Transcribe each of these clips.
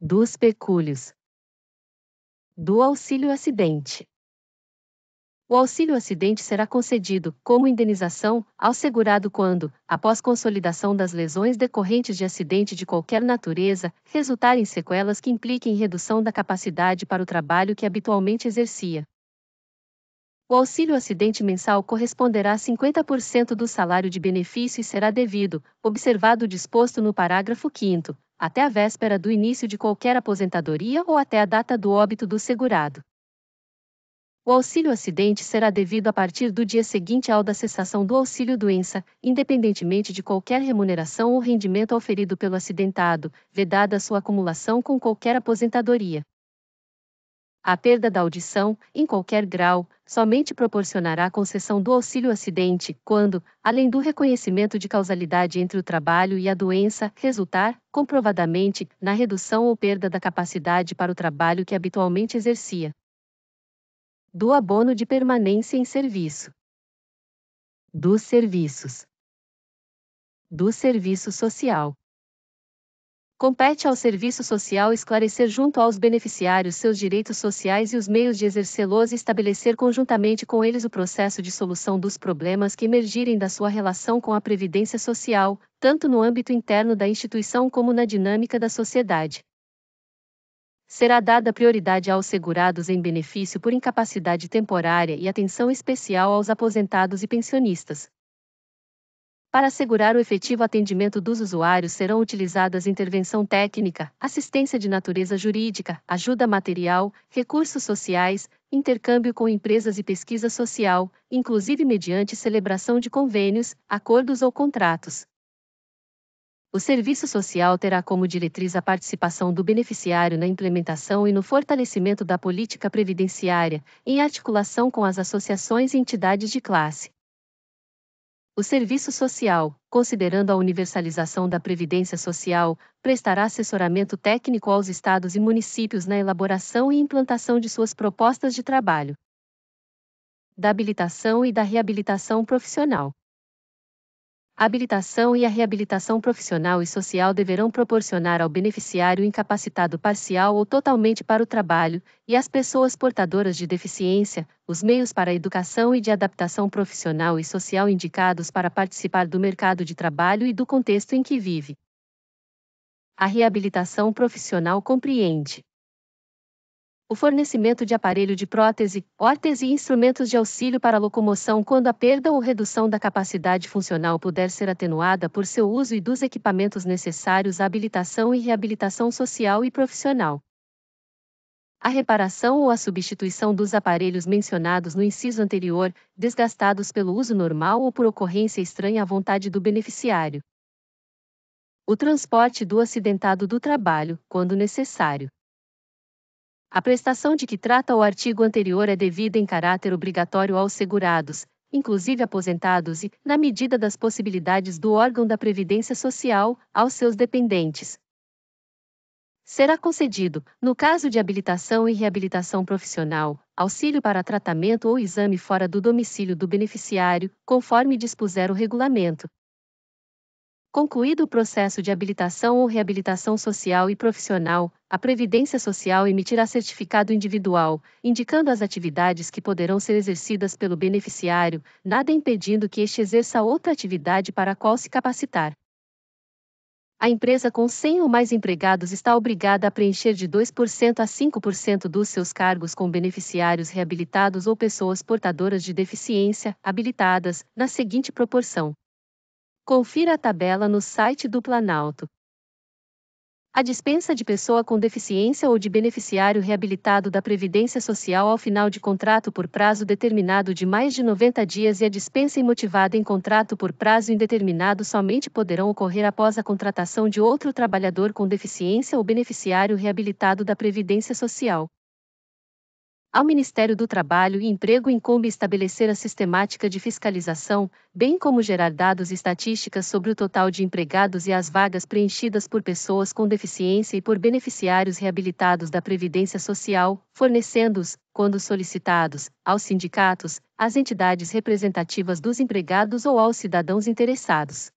dos pecúlios, do auxílio acidente. O auxílio acidente será concedido, como indenização, ao segurado quando, após consolidação das lesões decorrentes de acidente de qualquer natureza, resultarem sequelas que impliquem redução da capacidade para o trabalho que habitualmente exercia. O auxílio acidente mensal corresponderá a 50% do salário de benefício e será devido, observado o disposto no parágrafo 5 até a véspera do início de qualquer aposentadoria ou até a data do óbito do segurado. O auxílio acidente será devido a partir do dia seguinte ao da cessação do auxílio doença, independentemente de qualquer remuneração ou rendimento oferido pelo acidentado, vedada sua acumulação com qualquer aposentadoria. A perda da audição, em qualquer grau, somente proporcionará a concessão do auxílio acidente, quando, além do reconhecimento de causalidade entre o trabalho e a doença, resultar, comprovadamente, na redução ou perda da capacidade para o trabalho que habitualmente exercia. Do abono de permanência em serviço. Dos serviços. Do serviço social. Compete ao Serviço Social esclarecer junto aos beneficiários seus direitos sociais e os meios de exercê-los e estabelecer conjuntamente com eles o processo de solução dos problemas que emergirem da sua relação com a Previdência Social, tanto no âmbito interno da instituição como na dinâmica da sociedade. Será dada prioridade aos segurados em benefício por incapacidade temporária e atenção especial aos aposentados e pensionistas, para assegurar o efetivo atendimento dos usuários serão utilizadas intervenção técnica, assistência de natureza jurídica, ajuda material, recursos sociais, intercâmbio com empresas e pesquisa social, inclusive mediante celebração de convênios, acordos ou contratos. O serviço social terá como diretriz a participação do beneficiário na implementação e no fortalecimento da política previdenciária, em articulação com as associações e entidades de classe. O Serviço Social, considerando a universalização da Previdência Social, prestará assessoramento técnico aos estados e municípios na elaboração e implantação de suas propostas de trabalho, da habilitação e da reabilitação profissional. A habilitação e a reabilitação profissional e social deverão proporcionar ao beneficiário incapacitado parcial ou totalmente para o trabalho, e às pessoas portadoras de deficiência, os meios para a educação e de adaptação profissional e social indicados para participar do mercado de trabalho e do contexto em que vive. A reabilitação profissional compreende o fornecimento de aparelho de prótese, órtese e instrumentos de auxílio para locomoção quando a perda ou redução da capacidade funcional puder ser atenuada por seu uso e dos equipamentos necessários à habilitação e reabilitação social e profissional. A reparação ou a substituição dos aparelhos mencionados no inciso anterior, desgastados pelo uso normal ou por ocorrência estranha à vontade do beneficiário. O transporte do acidentado do trabalho, quando necessário. A prestação de que trata o artigo anterior é devida em caráter obrigatório aos segurados, inclusive aposentados e, na medida das possibilidades do órgão da Previdência Social, aos seus dependentes. Será concedido, no caso de habilitação e reabilitação profissional, auxílio para tratamento ou exame fora do domicílio do beneficiário, conforme dispuser o regulamento, Concluído o processo de habilitação ou reabilitação social e profissional, a Previdência Social emitirá certificado individual, indicando as atividades que poderão ser exercidas pelo beneficiário, nada impedindo que este exerça outra atividade para a qual se capacitar. A empresa com 100 ou mais empregados está obrigada a preencher de 2% a 5% dos seus cargos com beneficiários reabilitados ou pessoas portadoras de deficiência, habilitadas, na seguinte proporção: Confira a tabela no site do Planalto. A dispensa de pessoa com deficiência ou de beneficiário reabilitado da Previdência Social ao final de contrato por prazo determinado de mais de 90 dias e a dispensa imotivada em contrato por prazo indeterminado somente poderão ocorrer após a contratação de outro trabalhador com deficiência ou beneficiário reabilitado da Previdência Social. Ao Ministério do Trabalho e Emprego incumbe estabelecer a sistemática de fiscalização, bem como gerar dados e estatísticas sobre o total de empregados e as vagas preenchidas por pessoas com deficiência e por beneficiários reabilitados da Previdência Social, fornecendo-os, quando solicitados, aos sindicatos, às entidades representativas dos empregados ou aos cidadãos interessados.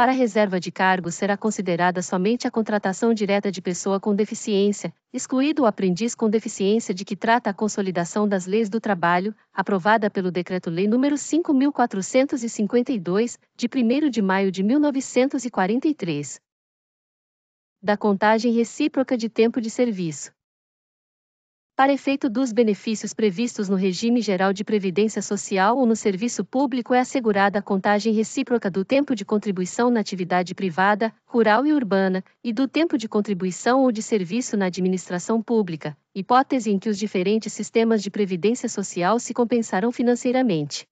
Para reserva de cargo será considerada somente a contratação direta de pessoa com deficiência, excluído o aprendiz com deficiência de que trata a consolidação das leis do trabalho, aprovada pelo Decreto-Lei nº 5452, de 1º de maio de 1943. Da contagem recíproca de tempo de serviço para efeito dos benefícios previstos no regime geral de previdência social ou no serviço público é assegurada a contagem recíproca do tempo de contribuição na atividade privada, rural e urbana, e do tempo de contribuição ou de serviço na administração pública, hipótese em que os diferentes sistemas de previdência social se compensarão financeiramente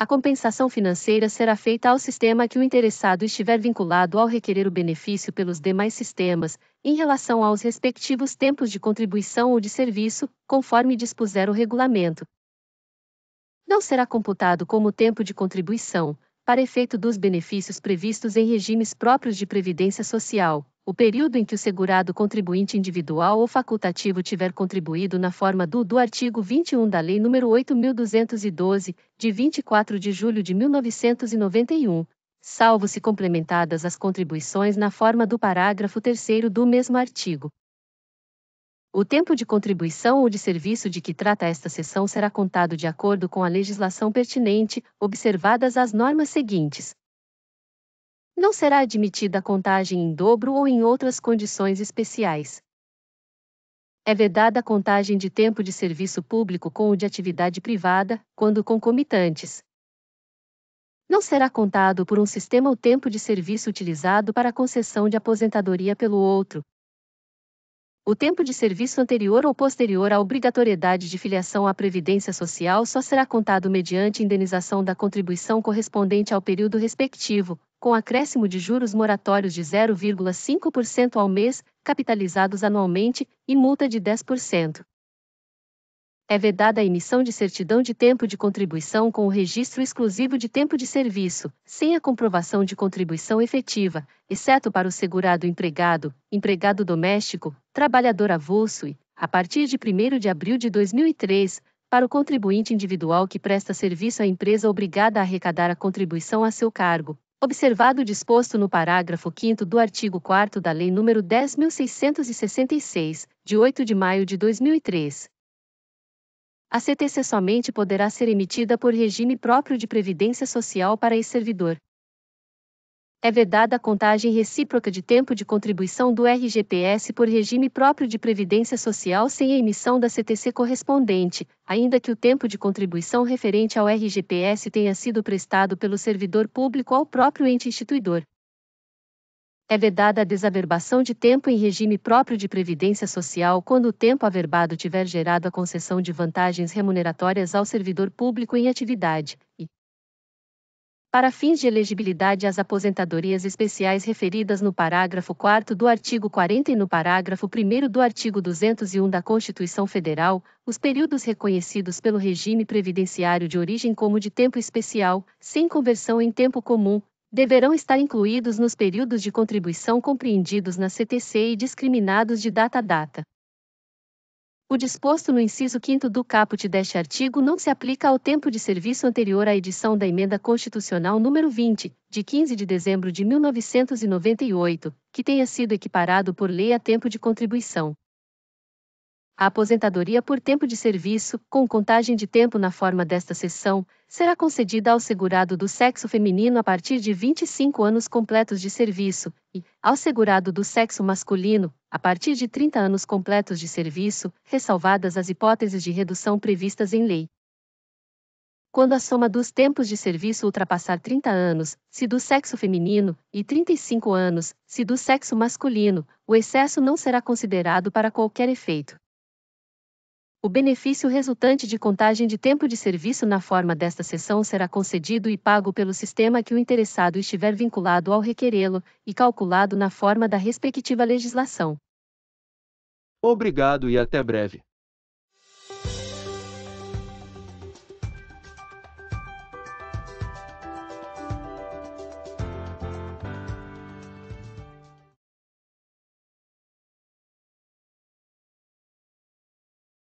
a compensação financeira será feita ao sistema que o interessado estiver vinculado ao requerer o benefício pelos demais sistemas, em relação aos respectivos tempos de contribuição ou de serviço, conforme dispuser o regulamento. Não será computado como tempo de contribuição, para efeito dos benefícios previstos em regimes próprios de previdência social, o período em que o segurado contribuinte individual ou facultativo tiver contribuído na forma do do artigo 21 da Lei nº 8.212, de 24 de julho de 1991, salvo se complementadas as contribuições na forma do parágrafo 3 do mesmo artigo. O tempo de contribuição ou de serviço de que trata esta seção será contado de acordo com a legislação pertinente, observadas as normas seguintes. Não será admitida a contagem em dobro ou em outras condições especiais. É vedada a contagem de tempo de serviço público com o de atividade privada, quando concomitantes. Não será contado por um sistema o tempo de serviço utilizado para a concessão de aposentadoria pelo outro, o tempo de serviço anterior ou posterior à obrigatoriedade de filiação à Previdência Social só será contado mediante indenização da contribuição correspondente ao período respectivo, com acréscimo de juros moratórios de 0,5% ao mês, capitalizados anualmente, e multa de 10%. É vedada a emissão de certidão de tempo de contribuição com o registro exclusivo de tempo de serviço, sem a comprovação de contribuição efetiva, exceto para o segurado empregado, empregado doméstico, trabalhador avulso e, a partir de 1 de abril de 2003, para o contribuinte individual que presta serviço à empresa obrigada a arrecadar a contribuição a seu cargo, Observado o disposto no parágrafo 5 do artigo 4 da Lei nº 10.666, de 8 de maio de 2003. A CTC somente poderá ser emitida por regime próprio de previdência social para esse servidor é vedada a contagem recíproca de tempo de contribuição do RGPS por regime próprio de previdência social sem a emissão da CTC correspondente, ainda que o tempo de contribuição referente ao RGPS tenha sido prestado pelo servidor público ao próprio ente instituidor. É vedada a desaverbação de tempo em regime próprio de previdência social quando o tempo averbado tiver gerado a concessão de vantagens remuneratórias ao servidor público em atividade, e, para fins de elegibilidade às aposentadorias especiais referidas no parágrafo 4 do artigo 40 e no parágrafo 1 do artigo 201 da Constituição Federal, os períodos reconhecidos pelo regime previdenciário de origem como de tempo especial, sem conversão em tempo comum, deverão estar incluídos nos períodos de contribuição compreendidos na CTC e discriminados de data a data. O disposto no inciso 5 do caput deste artigo não se aplica ao tempo de serviço anterior à edição da Emenda Constitucional nº 20, de 15 de dezembro de 1998, que tenha sido equiparado por lei a tempo de contribuição. A aposentadoria por tempo de serviço, com contagem de tempo na forma desta sessão, será concedida ao segurado do sexo feminino a partir de 25 anos completos de serviço e, ao segurado do sexo masculino, a partir de 30 anos completos de serviço, ressalvadas as hipóteses de redução previstas em lei. Quando a soma dos tempos de serviço ultrapassar 30 anos, se do sexo feminino, e 35 anos, se do sexo masculino, o excesso não será considerado para qualquer efeito. O benefício resultante de contagem de tempo de serviço na forma desta sessão será concedido e pago pelo sistema que o interessado estiver vinculado ao requerê-lo e calculado na forma da respectiva legislação. Obrigado e até breve.